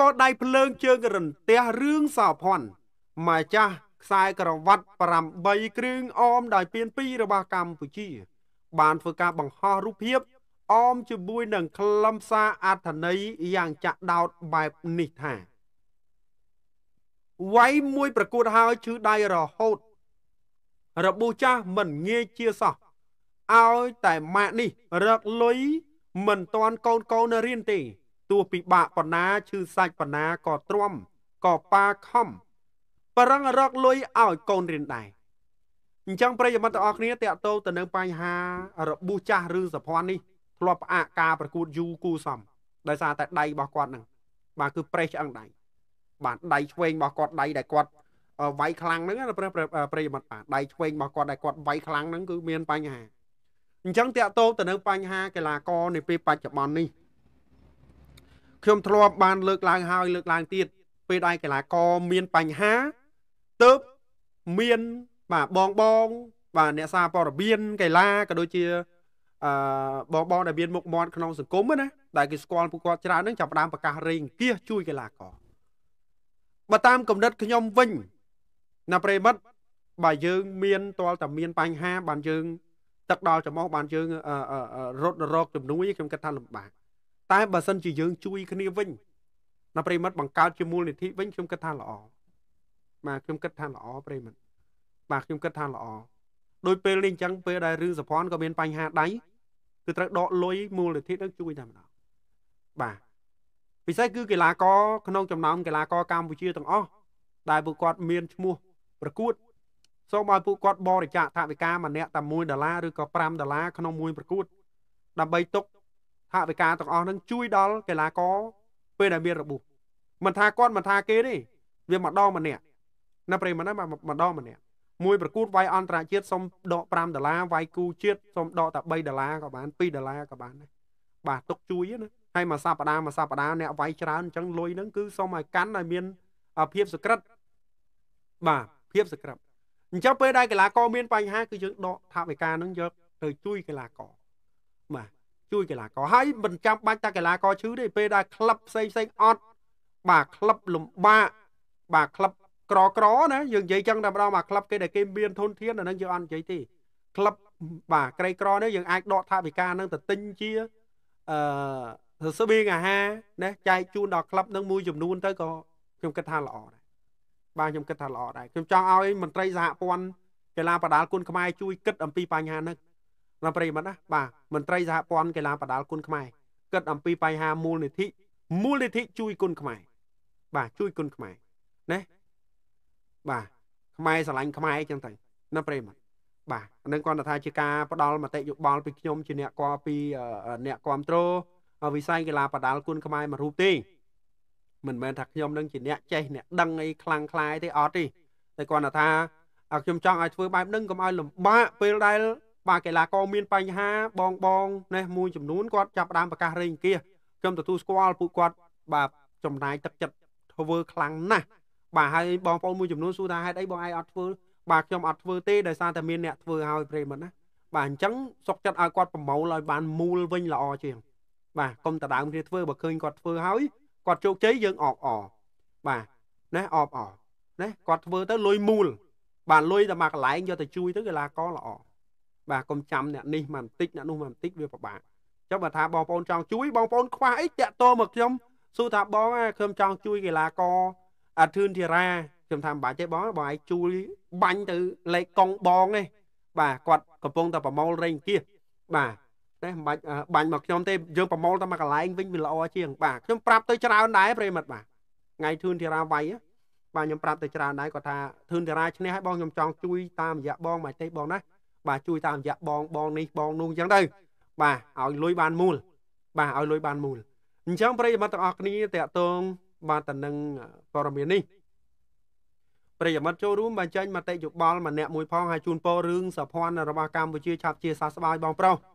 ក៏ដៃភ្លើងជើងរន្ទះរឿងសោភ័ណ្ឌម៉ាចាស់ខ្សែក្រវ៉ាត់8គ្រឿងអមដោយពាន2របស់កម្ពុជា បានធ្វើការបង្ហោះរូបភាពអមជាមួយនឹងខ្លឹមសារអត្ថន័យយ៉ាងចាក់ដោតបែបនេះថាវាយមួយប្រកួតហើយឈឺដៃរហូត របូចាស់មិនងាយជាសោះឲ្យតែម៉ាក់នេះ រកលុយមិនតាន់កូនកូនរៀនទេទួពិបាកប៉ុណ្ណាឈឺសាច់ប៉ុណ្ណាក៏ទ្រាំក៏ប៉ាខំបរឹងរកលុយឲ្យកូនរៀនដែរអញ្ចឹងប្រិយមិត្តទាំងអស់គ្នាតកតោទៅនឹងបញ្ហារបួសចាស់ឬសភ័ននេះធ្លាប់ផ្អាកការប្រកួតយូរគូសំដោយសារតែដៃរបស់គាត់ហ្នឹងបាទគឺប្រេះឆ្អឹងដៃបាទដៃឆ្វេងរបស់គាត់ដៃដែលគាត់វាយខ្លាំងហ្នឹងណាប្រិយប្រិយមិត្តបាទដៃឆ្វេងរបស់គាត់ដែលគាត់វាយខ្លាំងហ្នឹងគឺមានបញ្ហាអញ្ចឹងតកតោទៅនឹងបញ្ហាកីឡាករនាពេលបច្ចុប្បន្ននេះខ្ញុំធ្លាប់បានលើកឡើងហើយលើកឡើងទៀតពេលដែលកីឡាករមានបញ្ហាទៅមានបាទបងបងបាទអ្នកសារព័ត៌មានកីឡាក៏ដូចជាអឺបងបងដែលមានមុខមាត់ក្នុងសង្គមណាដែលគេស្គាល់ពួកគាត់ច្រើននឹងចាប់ផ្ដើមប្រកាសរេងគៀសជួយកីឡាករបើតាមគំនិតខ្ញុំវិញណាប្រិមិត្តបើយើងមានតលតែមានបញ្ហា បានយើងទឹកដល់ចំអស់បានយើងរត់រកជំនួយខ្ញុំគិតថាលំបាកតែបើសិនជាយើងជួយគ្នាវិញណាប្រិមិត្តបង្កើតជាមូលនិធិវិញខ្ញុំគិតថាល្អបាទខ្ញុំគិតថាល្អប្រិមិត្តបាទខ្ញុំគិតថាល្អដោយពេលនេះអញ្ចឹងពេលដែលរឿងសភ័នក៏មានបញ្ហាដៃគឺត្រូវដកលុយមូលនិធិនឹងជួយតែម្ដងបាទពិសេសគឺកីឡាករក្នុងចំណោមកីឡាករកម្ពុជាទាំងអស់ដែលពួកគាត់មានឈ្មោះប្រកួតសូមឲ្យពួកគាត់បរិច្ចាគថវិកាម្នាក់តែ1ដុល្លារឬក៏5ដុល្លារក្នុងមួយប្រកួត ដើម្បីទុកថវិកាទាំងអស់នឹងជួយដល់កីឡាករពេលដែលមានរបួសមិនថាគាត់មិនថាគេទេវាម្ដងម្នាក់ណាប្រិមណាម្ដងម្នាក់មួយប្រកួតវាយអន្តរជាតិសុំដក5ដុល្លារវាយគូជាតិសុំដកតែ3ដុល្លារក៏បាន2ដុល្លារក៏បានដែរបាទទុកជួយណាហើយមួយសប្ដាហ៍មួយសប្ដាហ៍អ្នកវាយច្រើនអញ្ចឹងលុយហ្នឹងគឺសុំឲ្យកាន់ឲ្យមាន ភាពសក្រិតបាទភាពសក្រិតអញ្ចឹងពេលដែលកីឡាករមានបញ្ហាគឺយើងដកថវិកានឹងយកទៅជួយកីឡាករបាទជួយកីឡាករហើយមិនចាំបាច់តែកីឡាករឈឺទេពេលដែលក្លឹបផ្សេងផ្សេងអត់បាទក្លឹបលំបាកបាទក្លឹបក្រក្រណាយើងនិយាយចឹងតែម្ដងមកក្លឹបគេដែលគេមានធនធានអានឹងយើងអត់និយាយទេក្លឹបបាទក្រីក្រនេះយើងអាចដកថាវិការនឹងទៅទិញជាអឺស្បៀងអាហារណាចែកជូនដល់ក្លឹបនឹងមួយចំនួន ទៅក៏ខ្ញុំគិតថាល្អដែរបាទខ្ញុំគិតថាល្អដែរខ្ញុំចង់ឲ្យមន្ត្រីសហព័ន្ធកីឡាប្រដាល់គុណខ្មែរជួយគិត អំពីបញ្ហានេះណាប្រិយមិត្តណាបាទមន្ត្រីសហព័ន្ធកីឡាបដាល់គុណខ្មែរគិតអំពីបញ្ហាមូលនិធិមូលនិធិជួយគុណខ្មែរបាទជួយគុណខ្មែរណាបាទខ្មែរស្រឡាញ់ខ្មែរអញ្ចឹងទៅណាប្រិយមិត្តបាទនឹងគាត់ថាជាការផ្ដល់មតិយោបល់ពីខ្ញុំជាអ្នកគាល់ពីអ្នកគ្រប់គ្រងវិស័យកីឡាបដាល់គុណខ្មែរមួយរូបទេមិនមែនថាខ្ញុំនឹងជាអ្នកចេះអ្នកដឹងអីខ្លាំងខ្លាយទេអត់ទេតែគាត់ថាខ្ញុំចង់ឲ្យធ្វើបែបហ្នឹងកុំឲ្យលំបាកពេលដែលបាទកីឡាករមានបញ្ហាបងបងណេះមួយចំនួនគាត់ចាប់ផ្ដើមប្រកាសរេងគៀខ្ញុំទទួលស្គាល់ពួកគាត់បាទចំណាយទឹកចិត្តធ្វើខ្លាំងណាស់បាទហើយបងប្អូនមួយចំនួនសួរថាហេតុអីបងឯងអត់ធ្វើបាទខ្ញុំអត់ធ្វើទេដោយសារតែមានអ្នកធ្វើឲ្យព្រេមិនណាបាទអញ្ចឹងសុកចិត្តឲ្យគាត់ប្រមូលឲ្យបានមូលវិញល្អជាងបាទកុំតដើមគ្នាធ្វើបើឃើញគាត់ធ្វើហើយគាត់ជោគជ័យយើងអបអបាទណាអបអណាគាត់ធ្វើទៅលុយមូលបាទលុយតែមកកន្លែងយកទៅជួយទៅកីឡាករល្អបាទកុំចាំអ្នកនេះមកបន្តិចអ្នកនោះមកបន្តិចវាពិបាកចុះបើថាបងប្អូនចង់ជួយបងប្អូនខ្វះអីតាក់ទោមកខ្ញុំសួរថាបងខ្ញុំចង់ជួយកីឡាករអាធឿនធីរាខ្ញុំថាមិនបាច់ទេបងបងឯងជួយបាញ់ទៅលេខកងបងទេបាទគាត់កំពុងតែប្រមូលរេងគៀសបាទតែមិនបាច់បាញ់មកខ្ញុំទេយើងប្រមូលតែមកកន្លែងវិញវាល្អជាងបាទខ្ញុំប្រាប់ទៅច្រើនដែរប្រិមិត្តបាទថ្ងៃធឿនធីរាវាយបាទខ្ញុំប្រាប់ទៅច្រើនដែរគាត់ថាធឿនធីរាឈ្នះហើយបងខ្ញុំចង់ជួយតាមរយៈបងមកទេបងណាបាទជួយតាមរយៈបងបងនេះបងនោះអញ្ចឹងទៅបាទឲ្យលុយបានមូល បាទឲ្យលុយបានមូលអញ្ចឹងប្រិយមិត្តទាំងអស់គ្នាតកតងបាទតនឹងព័ត៌មាននេះប្រិយមិត្តចូលរួមបញ្ចេញមតិយោបល់ម្នាក់មួយ ផងហើយជូនពររឿងសភ័ណ្ឌរបស់កម្ពុជាឆាប់ជាសះស្បើយបងប្រុស